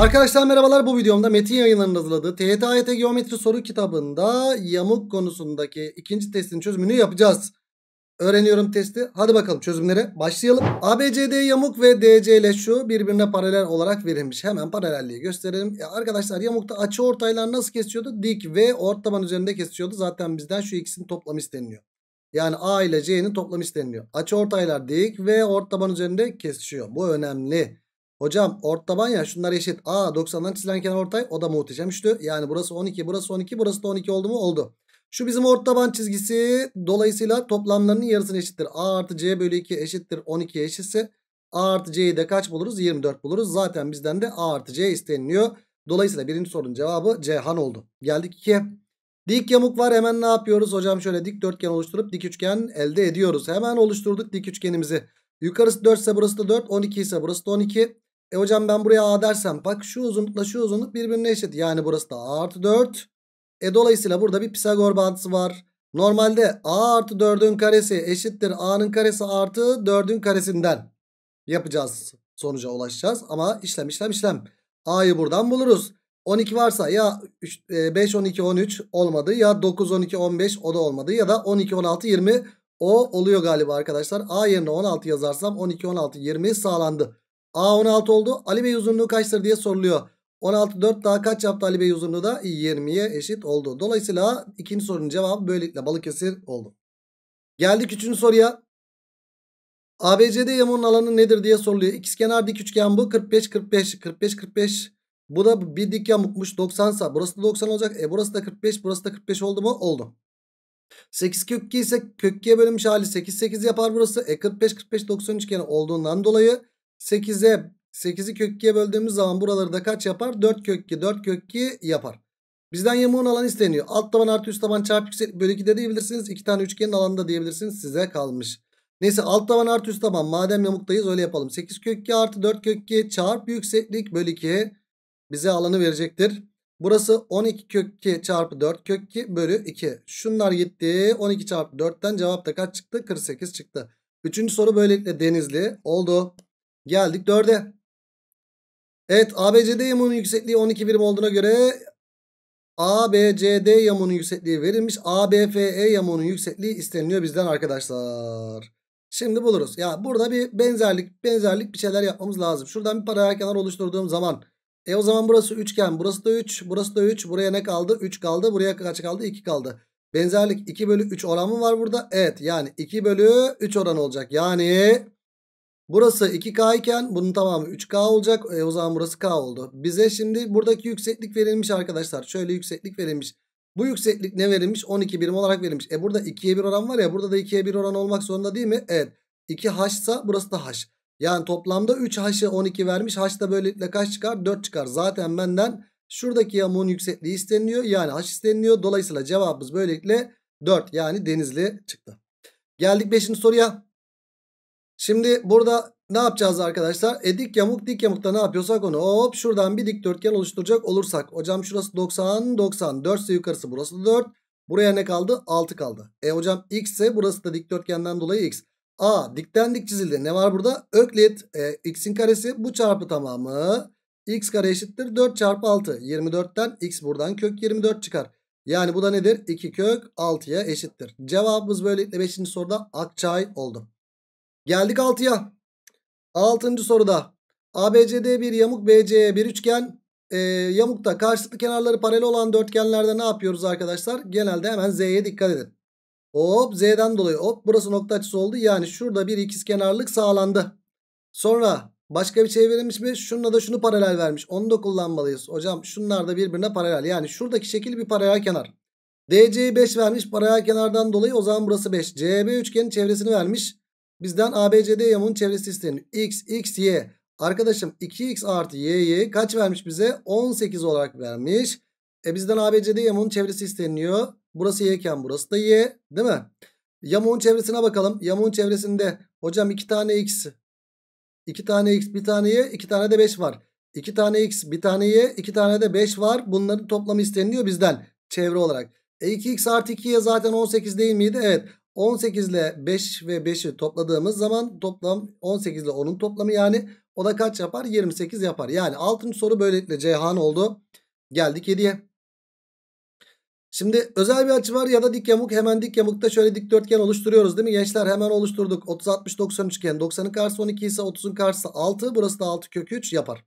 Arkadaşlar merhabalar bu videomda Metin yayınlarının hazırladığı TET AYT Geometri soru kitabında yamuk konusundaki ikinci testin çözümünü yapacağız. Öğreniyorum testi. Hadi bakalım çözümlere başlayalım. ABCD yamuk ve DC ile şu birbirine paralel olarak verilmiş. Hemen paralelliği gösterelim. Ya arkadaşlar yamukta açı ortaylar nasıl kesiyordu? Dik ve ort taban üzerinde kesiyordu. Zaten bizden şu ikisinin toplamı isteniyor. Yani A ile C'nin toplamı isteniyor. Açı ortaylar dik ve ort taban üzerinde kesişiyor. Bu önemli. Hocam ort taban ya şunlar eşit. A 90'dan çizilen kenar ortay o da muhteşem üçlü. Yani burası 12 burası 12 burası da 12 oldu mu? Oldu. Şu bizim ort taban çizgisi dolayısıyla toplamlarının yarısına eşittir. A artı C bölü 2 eşittir 12 eşitse A artı C'yi de kaç buluruz? 24 buluruz. Zaten bizden de A artı C isteniliyor. Dolayısıyla birinci sorunun cevabı Cihan oldu. Geldik 2'ye. Dik yamuk var hemen ne yapıyoruz? Hocam şöyle dik dörtgen oluşturup dik üçgen elde ediyoruz. Hemen oluşturduk dik üçgenimizi. Yukarısı 4 ise burası da 4. 12 ise burası da 12. E hocam ben buraya A dersem bak şu uzunlukla şu uzunluk birbirine eşit. Yani burası da A artı 4. E dolayısıyla burada bir Pisagor bağıntısı var. Normalde A artı 4'ün karesi eşittir A'nın karesi artı 4'ün karesinden yapacağız. Sonuca ulaşacağız ama işlem işlem işlem. A'yı buradan buluruz. 12 varsa ya 3, 5 12 13 olmadı ya 9 12 15 o da olmadı ya da 12 16 20 o oluyor galiba arkadaşlar. A yerine 16 yazarsam 12 16 20 sağlandı. A 16 oldu. Ali Bey uzunluğu kaçtır diye soruluyor. 16 4 daha kaç yaptı Ali Bey uzunluğu da? 20'ye eşit oldu. Dolayısıyla ikinci sorunun cevabı böylelikle Balıkesir oldu. Geldik üçüncü soruya. ABCD yamanın alanı nedir diye soruluyor. İkizkenar dik üçgen bu. 45 45 45 45. Bu da bir dik yamukmuş 90 sa. Burası da 90 olacak. E burası da 45, burası da 45 oldu mu? Oldu. 8 kök 2 ise kök 2'ye bölünmüş hali 8 8 yapar burası. E 45 45 90 üçgeni olduğundan dolayı 8'e 8'i kök 2'ye böldüğümüz zaman buraları da kaç yapar? 4 kök 2 4 kök 2 yapar. Bizden yamuğun alanı isteniyor. Alt taban artı üst taban çarpı yüksek bölü 2 de diyebilirsiniz. İki tane üçgenin alanı diyebilirsiniz. Size kalmış. Neyse alt taban artı üst taban. Madem yamuktayız öyle yapalım. 8 kök 2 artı 4 kök 2 çarpı yükseklik bölü 2 bize alanı verecektir. Burası 12 kök 2 çarpı 4 kök 2 bölü 2. Şunlar gitti. 12 çarpı 4'ten cevap da kaç çıktı? 48 çıktı. Üçüncü soru böylelikle denizli oldu. Geldik 4'e. Evet ABCD yamuğunun yüksekliği 12 birim olduğuna göre ABCD yamuğunun yüksekliği verilmiş. ABFE yamuğunun yüksekliği isteniliyor bizden arkadaşlar. Şimdi buluruz. Ya burada bir benzerlik benzerlik bir şeyler yapmamız lazım. Şuradan bir paralel kenar oluşturduğum zaman. E o zaman burası üçgen. Burası da 3. Burası da 3. Buraya ne kaldı? 3 kaldı. Buraya kaç kaldı? 2 kaldı. Benzerlik 2 bölü 3 oran var burada? Evet yani 2 bölü 3 oran olacak. Yani Burası 2K iken bunun tamamı 3K olacak. E, o zaman burası K oldu. Bize şimdi buradaki yükseklik verilmiş arkadaşlar. Şöyle yükseklik verilmiş. Bu yükseklik ne verilmiş? 12 birim olarak verilmiş. E burada 2'ye 1 oran var ya. Burada da 2'ye 1 oran olmak zorunda değil mi? Evet. 2 haşsa burası da haş. Yani toplamda 3H'ı 12 vermiş. Haş da böylelikle kaç çıkar? 4 çıkar. Zaten benden şuradaki yamuğun yüksekliği isteniliyor. Yani haş isteniliyor. Dolayısıyla cevabımız böylelikle 4. Yani denizli çıktı. Geldik 5. soruya. Şimdi burada ne yapacağız arkadaşlar? E dik yamuk dik yamukta ne yapıyorsak onu hop şuradan bir dikdörtgen oluşturacak olursak. Hocam şurası 90 90 4 ise yukarısı burası 4. Buraya ne kaldı? 6 kaldı. E hocam x ise burası da dikdörtgenden dolayı x. A dikten dik çizildi. Ne var burada? Öklit e, x'in karesi bu çarpı tamamı. x kare eşittir 4 çarpı 6. 24'ten x buradan kök 24 çıkar. Yani bu da nedir? 2 kök 6'ya eşittir. Cevabımız böylelikle 5. soruda akçay oldu. Geldik 6'ya. 6. soruda ABCD bir yamuk BCE bir üçgen. E, yamukta karşılıklı kenarları paralel olan dörtgenlerde ne yapıyoruz arkadaşlar? Genelde hemen Z'ye dikkat edin. Hop Z'den dolayı hop burası nokta açısı oldu. Yani şurada bir ikiz kenarlık sağlandı. Sonra başka bir şey verilmiş mi? Şununla da şunu paralel vermiş. Onu da kullanmalıyız. Hocam şunlar da birbirine paralel. Yani şuradaki şekil bir paralel kenar. DC'yi 5 vermiş. Paralel kenardan dolayı o zaman burası 5. CB üçgenin çevresini vermiş. Bizden ABCD yamuğun çevresi isteniyor. X, X, Y. Arkadaşım 2X artı Y'yi kaç vermiş bize? 18 olarak vermiş. E bizden ABCD yamuğun çevresi isteniyor. Burası yken burası da Y. Değil mi? Yamuğun çevresine bakalım. Yamuğun çevresinde hocam 2 tane X. 2 tane X, 1 tane Y, 2 tane de 5 var. 2 tane X, 1 tane Y, 2 tane de 5 var. Bunların toplamı isteniyor bizden çevre olarak. E 2X artı 2Y zaten 18 değil miydi? Evet. 18 ile 5 ve 5'i topladığımız zaman toplam 18 ile 10'un toplamı yani o da kaç yapar? 28 yapar. Yani 6. soru böylelikle Ceyhan oldu. Geldik 7'ye. Şimdi özel bir açı var ya da dik yamuk. Hemen dik yamukta şöyle dikdörtgen oluşturuyoruz değil mi gençler? Hemen oluşturduk. 30, 60, 90 üçgen. 90'ın karşısı 12 ise 30'un karşısı 6. Burası da 6 kök 3 yapar.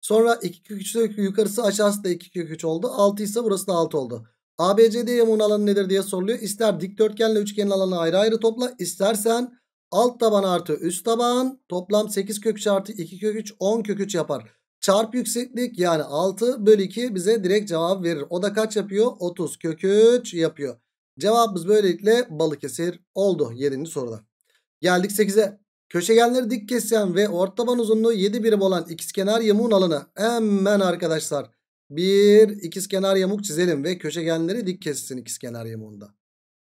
Sonra 2 kök 3 yukarısı aşağısı da 2 kök 3 oldu. 6 ise burası da 6 oldu. ABCD yamuğun alanı nedir diye soruluyor. İster dikdörtgenle üçgenin alanı ayrı ayrı topla. İstersen alt taban artı üst taban toplam 8 kök 3 artı 2 kök 3 10 kök 3 yapar. Çarp yükseklik yani 6 bölü 2 bize direkt cevap verir. O da kaç yapıyor? 30 kök 3 yapıyor. Cevabımız böylelikle Balıkesir oldu 7. soruda. Geldik 8'e. Köşegenleri dik kesen ve orta taban uzunluğu 7 birim olan ikizkenar yamuğun alanı. Hemen arkadaşlar. Bir ikizkenar yamuk çizelim ve köşegenleri dik kessin ikizkenar yamuğunda.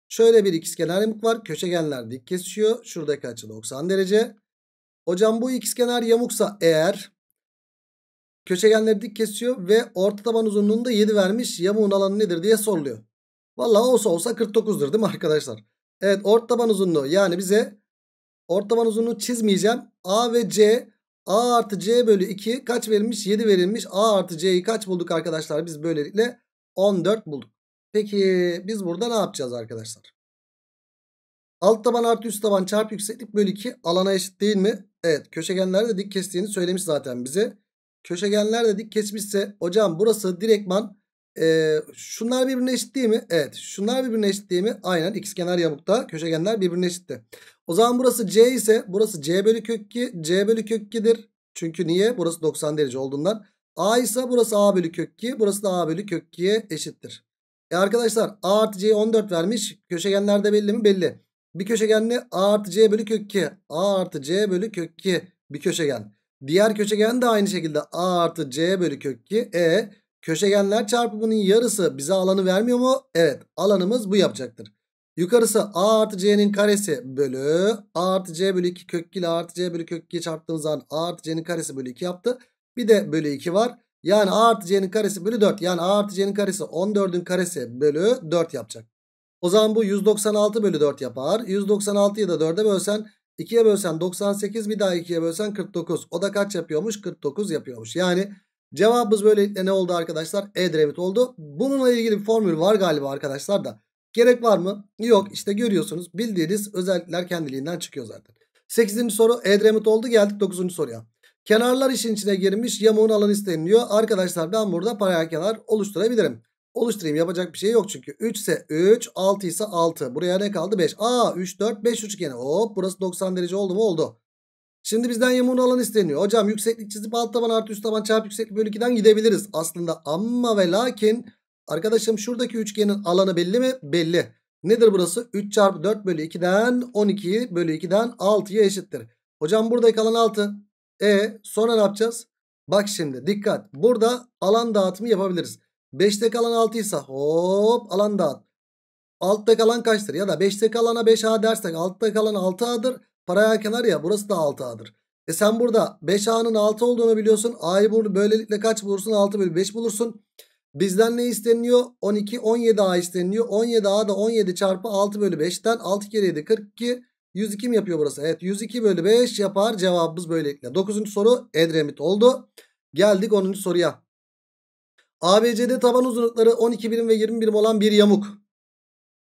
Şöyle bir ikizkenar yamuk var. Köşegenler dik kesiyor. Şuradaki açı 90 derece. Hocam bu ikizkenar yamuksa eğer köşegenleri dik kesiyor ve orta taban uzunluğunda 7 vermiş. Yamuğun alanı nedir diye soruluyor. Vallahi olsa olsa 49'dur değil mi arkadaşlar? Evet orta taban uzunluğu yani bize orta taban uzunluğu çizmeyeceğim. A ve C A artı C bölü 2 kaç verilmiş? 7 verilmiş. A artı C'yi kaç bulduk arkadaşlar? Biz böylelikle 14 bulduk. Peki biz burada ne yapacağız arkadaşlar? Alt taban artı üst taban çarpı yükseklik bölü 2 alana eşit değil mi? Evet köşegenler de dik kestiğini söylemiş zaten bize. Köşegenler de dik kesmişse hocam burası direktman e, şunlar birbirine eşit değil mi? Evet. Şunlar birbirine eşit değil mi? Aynen. X kenar yamukta köşegenler birbirine eşitti. O zaman burası C ise burası C bölü kök 2. C bölü kök 2'dir. Çünkü niye? Burası 90 derece olduğundan. A ise burası A bölü kök 2. Burası da A bölü kök 2'ye eşittir. E arkadaşlar A artı C 14 vermiş. Köşegenler de belli mi? Belli. Bir köşegenle A artı C bölü kök 2. A artı C bölü kök 2 bir köşegen. Diğer köşegen de aynı şekilde A artı C bölü kök 2. E Köşegenler çarpımının yarısı bize alanı vermiyor mu? Evet alanımız bu yapacaktır. Yukarısı a artı c'nin karesi bölü a artı c bölü 2 kök 2 ile a artı c bölü kök 2'ye çarptığımız zaman a artı c'nin karesi bölü 2 yaptı. Bir de bölü 2 var. Yani a artı c'nin karesi bölü 4. Yani a artı c'nin karesi 14'ün karesi bölü 4 yapacak. O zaman bu 196 bölü 4 yapar. 196'yı da 4'e bölsen 2'ye bölsen 98 bir daha 2'ye bölsen 49. O da kaç yapıyormuş? 49 yapıyormuş. Yani Cevabımız böylelikle ne oldu arkadaşlar? E Edremit oldu. Bununla ilgili bir formül var galiba arkadaşlar da. Gerek var mı? Yok işte görüyorsunuz bildiğiniz özellikler kendiliğinden çıkıyor zaten. 8. soru E Edremit oldu geldik 9. soruya. Kenarlar işin içine girmiş yamuğun alanı isteniliyor. Arkadaşlar ben burada paralel kenar oluşturabilirim. Oluşturayım yapacak bir şey yok çünkü. 3 ise 3 6 ise 6 buraya ne kaldı 5. Aa 3 4 5 üçgeni hop burası 90 derece oldu mu oldu. Şimdi bizden yamuğun alan isteniyor. Hocam yükseklik çizip alt taban artı üst taban çarpı yükseklik bölü 2'den gidebiliriz. Aslında ama ve lakin arkadaşım şuradaki üçgenin alanı belli mi? Belli. Nedir burası? 3 çarpı 4 bölü 2'den 12 bölü 2'den 6'ya eşittir. Hocam buradaki alan 6. E sonra ne yapacağız? Bak şimdi dikkat. Burada alan dağıtımı yapabiliriz. 5'te kalan 6 ise hop alan dağıt. Altta kalan kaçtır? Ya da 5'te kalana 5A dersek altta kalan 6A'dır. Paralel kenar ya burası da 6A'dır. E sen burada 5A'nın 6 olduğunu biliyorsun. A'yı böylelikle kaç bulursun? 6 bölü 5 bulursun. Bizden ne isteniyor? 12, 17A isteniyor. 17A da 17 çarpı 6 bölü 5'ten 6 kere 7 42. 102 mi yapıyor burası? Evet 102 bölü 5 yapar cevabımız böylelikle. 9. soru Edremit oldu. Geldik 10. soruya. ABCD taban uzunlukları 12 birim ve 20 birim olan bir yamuk.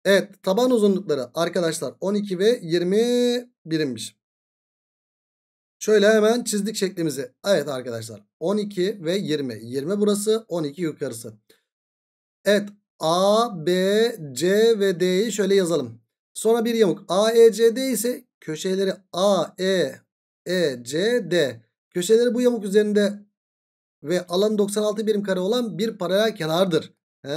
Evet taban uzunlukları arkadaşlar 12 ve 20 birimmiş. Şöyle hemen çizdik şeklimizi. Evet arkadaşlar 12 ve 20. 20 burası 12 yukarısı. Evet A, B, C ve D'yi şöyle yazalım. Sonra bir yamuk. A, E, C, D ise köşeleri A, E, E, C, D. Köşeleri bu yamuk üzerinde ve alan 96 birim kare olan bir paralel kenardır. He.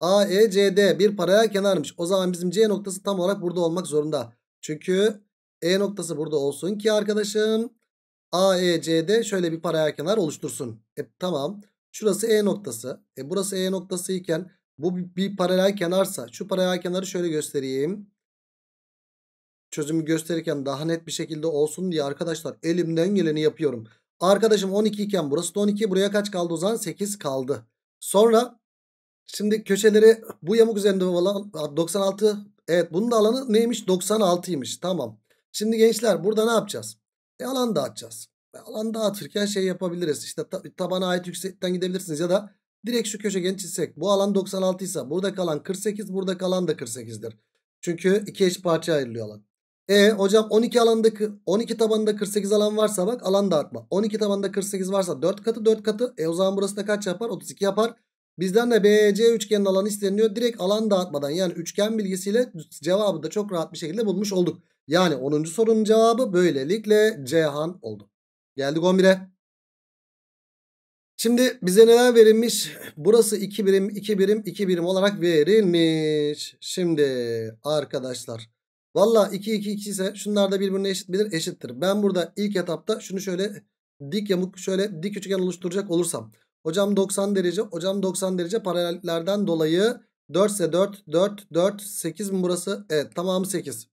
AECD bir paralel kenarmış. O zaman bizim C noktası tam olarak burada olmak zorunda. Çünkü E noktası burada olsun ki arkadaşım AECD şöyle bir paralel kenar oluştursun. E tamam. Şurası E noktası. E burası E noktası iken bu bir paralel kenarsa şu paralel kenarı şöyle göstereyim. Çözümü gösterirken daha net bir şekilde olsun diye arkadaşlar elimden geleni yapıyorum. Arkadaşım 12 iken burası da 12. Buraya kaç kaldı o zaman? 8 kaldı. Sonra Şimdi köşeleri bu yamuk üzerinde olan 96. Evet bunun da alanı neymiş? 96'ymış. Tamam. Şimdi gençler burada ne yapacağız? E alan dağıtacağız. E, alan dağıtırken şey yapabiliriz. İşte ta tabana ait yüksekten gidebilirsiniz ya da direkt şu köşegeni çizsek. Bu alan 96 ise burada kalan 48 burada kalan da 48'dir. Çünkü iki eş parça ayrılıyor alan. E hocam 12 alandaki 12 tabanında 48 alan varsa bak alan dağıtma. 12 tabanında 48 varsa 4 katı 4 katı. E o zaman burası da kaç yapar? 32 yapar. Bizden de BC üçgenin alanı isteniyor. Direkt alan dağıtmadan yani üçgen bilgisiyle cevabı da çok rahat bir şekilde bulmuş olduk. Yani 10. sorunun cevabı böylelikle Cihan oldu. Geldik 11'e. Şimdi bize neler verilmiş? Burası 2 birim, 2 birim, 2 birim olarak verilmiş. Şimdi arkadaşlar. Valla 2, 2, 2 ise şunlar da birbirine eşit midir? Eşittir. Ben burada ilk etapta şunu şöyle dik yamuk şöyle dik üçgen oluşturacak olursam. Hocam 90 derece. Hocam 90 derece paralellerden dolayı 4 ise 4. 4, 4, 8 mi burası? Evet tamamı 8.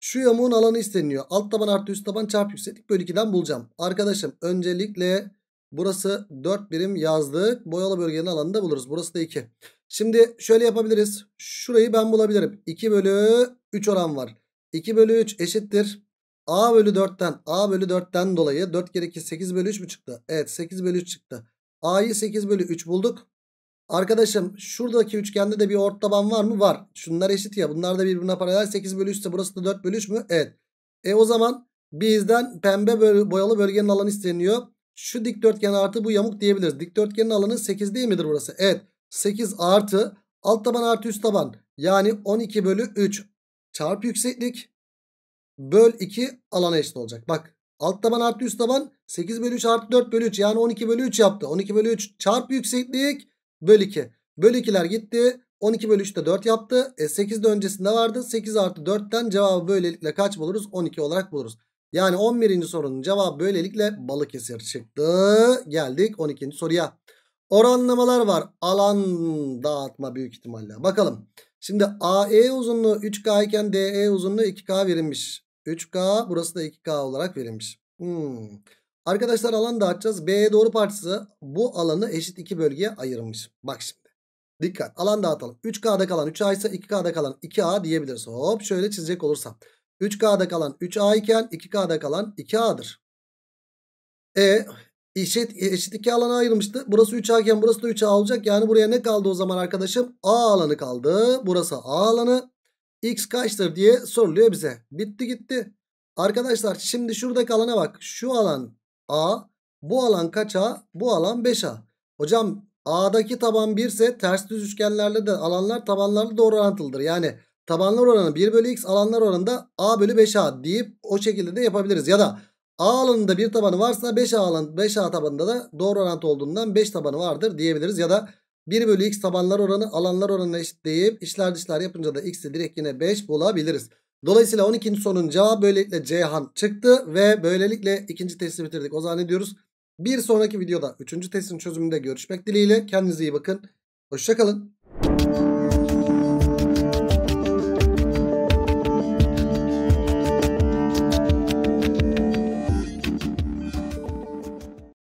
Şu yamuğun alanı isteniyor. Alt taban artı üst taban çarp yükseklik bölü 2'den bulacağım. Arkadaşım öncelikle burası 4 birim yazdık. Boyalı bölgenin alanını da buluruz. Burası da 2. Şimdi şöyle yapabiliriz. Şurayı ben bulabilirim. 2 bölü 3 oran var. 2 bölü 3 eşittir. A bölü 4'ten A bölü 4'ten dolayı 4 kere 2 8 bölü 3 mü çıktı? Evet 8 bölü 3 çıktı. A'yı 8 bölü 3 bulduk. Arkadaşım şuradaki üçgende de bir ort taban var mı? Var. Şunlar eşit ya. Bunlar da birbirine paralel. 8 bölü 3 ise burası da 4 bölü 3 mü? Evet. E o zaman bizden pembe boyalı bölgenin alanı isteniyor. Şu dikdörtgen artı bu yamuk diyebiliriz. Dikdörtgenin alanı 8 değil midir burası? Evet. 8 artı alt taban artı üst taban. Yani 12 bölü 3 çarpı yükseklik böl 2 alana eşit olacak. Bak Alt taban artı üst taban 8 bölü 3 artı 4 bölü 3 yani 12 bölü 3 yaptı. 12 bölü 3 çarpı yükseklik bölü 2. Bölü 2'ler gitti. 12 bölü 3'te 4 yaptı. E 8 de öncesinde vardı. 8 artı 4'ten cevabı böylelikle kaç buluruz? 12 olarak buluruz. Yani 11. sorunun cevabı böylelikle Balıkesir çıktı. Geldik 12. soruya. Oranlamalar var. Alan dağıtma büyük ihtimalle. Bakalım. Şimdi AE uzunluğu 3K iken DE uzunluğu 2K verilmiş. 3K burası da 2K olarak verilmiş. Hmm. Arkadaşlar alan dağıtacağız. B doğru parçası bu alanı eşit iki bölgeye ayırmış. Bak şimdi. Dikkat. Alan dağıtalım. 3K'da kalan 3A ise 2K'da kalan 2A diyebiliriz. Hop şöyle çizecek olursam. 3K'da kalan 3A iken 2K'da kalan 2A'dır. E eşit, eşit iki alana ayrılmıştı. Burası 3A iken burası da 3A olacak. Yani buraya ne kaldı o zaman arkadaşım? A alanı kaldı. Burası A alanı x kaçtır diye soruluyor bize. Bitti gitti. Arkadaşlar şimdi şuradaki alana bak. Şu alan a. Bu alan kaç a? Bu alan 5a. Hocam a'daki taban 1 ise ters düz üçgenlerde de alanlar tabanlarla doğru orantılıdır. Yani tabanlar oranı 1 bölü x alanlar oranında a bölü 5a deyip o şekilde de yapabiliriz. Ya da A alanında bir tabanı varsa 5A, alan, 5A tabanında da doğru orantı olduğundan 5 tabanı vardır diyebiliriz. Ya da 1 bölü x tabanlar oranı alanlar oranına eşitleyip işler dışlar yapınca da x'i direkt yine 5 bulabiliriz. Dolayısıyla 12. sorunun cevabı böylelikle Ceyhan çıktı ve böylelikle ikinci testi bitirdik. O zaman ne diyoruz? Bir sonraki videoda 3. testin çözümünde görüşmek dileğiyle. Kendinize iyi bakın. Hoşçakalın.